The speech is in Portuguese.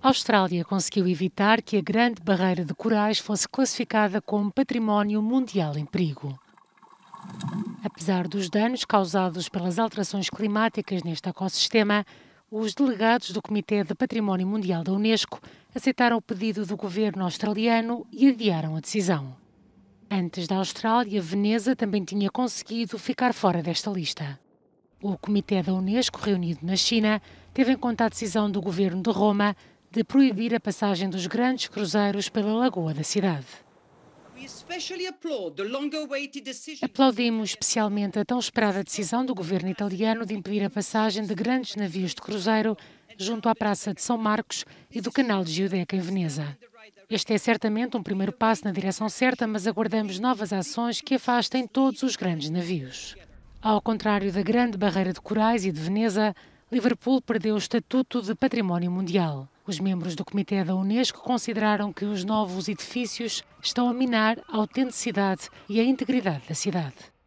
A Austrália conseguiu evitar que a Grande Barreira de Corais fosse classificada como património mundial em perigo. Apesar dos danos causados pelas alterações climáticas neste ecossistema, os delegados do Comitê de Património Mundial da Unesco aceitaram o pedido do governo australiano e adiaram a decisão. Antes da Austrália, Veneza também tinha conseguido ficar fora desta lista. O Comitê da Unesco, reunido na China, teve em conta a decisão do governo de Roma de proibir a passagem dos grandes cruzeiros pela lagoa da cidade. Aplaudimos especialmente a tão esperada decisão do governo italiano de impedir a passagem de grandes navios de cruzeiro junto à Praça de São Marcos e do Canal de Giudeca, em Veneza. Este é certamente um primeiro passo na direção certa, mas aguardamos novas ações que afastem todos os grandes navios. Ao contrário da Grande Barreira de Corais e de Veneza, Liverpool perdeu o estatuto de património mundial. Os membros do Comitê da Unesco consideraram que os novos edifícios estão a minar a autenticidade e a integridade da cidade.